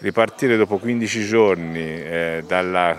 ripartire dopo 15 giorni eh, dalla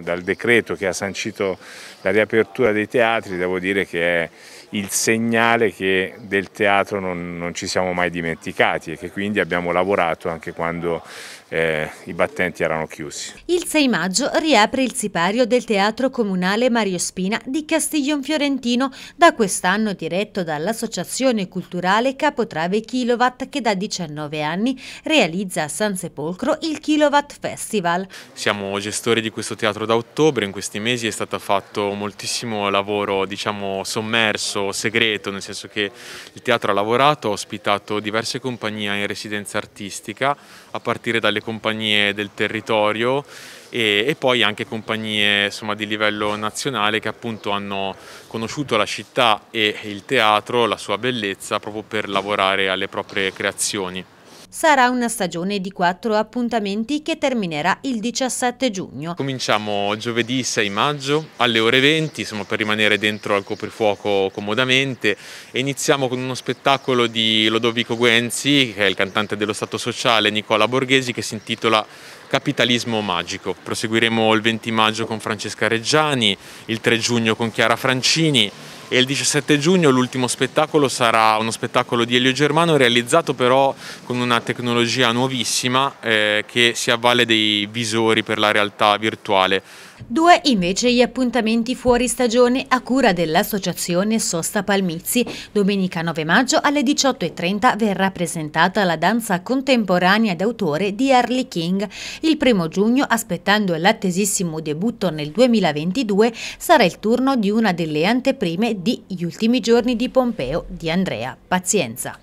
dal decreto che ha sancito la riapertura dei teatri, devo dire che è il segnale che del teatro non, non ci siamo mai dimenticati e che quindi abbiamo lavorato anche quando eh, i battenti erano chiusi. Il 6 maggio riapre il sipario del Teatro Comunale Mario Spina di Castiglion Fiorentino, da quest'anno diretto dall'Associazione Culturale Capotrave Kilowatt che da 19 anni realizza a San Sepolcro il Kilowatt Festival. Siamo gestori di questo teatro teatro da ottobre, in questi mesi è stato fatto moltissimo lavoro diciamo sommerso, segreto, nel senso che il teatro ha lavorato, ha ospitato diverse compagnie in residenza artistica, a partire dalle compagnie del territorio e, e poi anche compagnie insomma, di livello nazionale che appunto hanno conosciuto la città e il teatro, la sua bellezza, proprio per lavorare alle proprie creazioni. Sarà una stagione di quattro appuntamenti che terminerà il 17 giugno. Cominciamo giovedì 6 maggio alle ore 20, insomma per rimanere dentro al coprifuoco comodamente e iniziamo con uno spettacolo di Lodovico Guenzi, che è il cantante dello Stato Sociale, Nicola Borghesi, che si intitola Capitalismo Magico. Proseguiremo il 20 maggio con Francesca Reggiani, il 3 giugno con Chiara Francini, e il 17 giugno l'ultimo spettacolo sarà uno spettacolo di Elio Germano realizzato però con una tecnologia nuovissima eh, che si avvale dei visori per la realtà virtuale. Due invece gli appuntamenti fuori stagione a cura dell'associazione Sosta Palmizzi. Domenica 9 maggio alle 18.30 verrà presentata la danza contemporanea d'autore di Harley King. Il primo giugno, aspettando l'attesissimo debutto nel 2022, sarà il turno di una delle anteprime di Gli ultimi giorni di Pompeo di Andrea Pazienza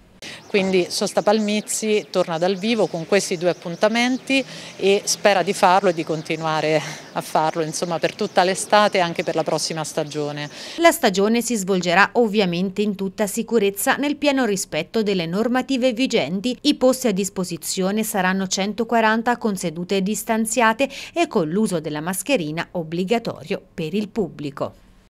quindi Sosta Palmizzi torna dal vivo con questi due appuntamenti e spera di farlo e di continuare a farlo insomma, per tutta l'estate e anche per la prossima stagione. La stagione si svolgerà ovviamente in tutta sicurezza nel pieno rispetto delle normative vigenti. I posti a disposizione saranno 140 con sedute distanziate e con l'uso della mascherina obbligatorio per il pubblico.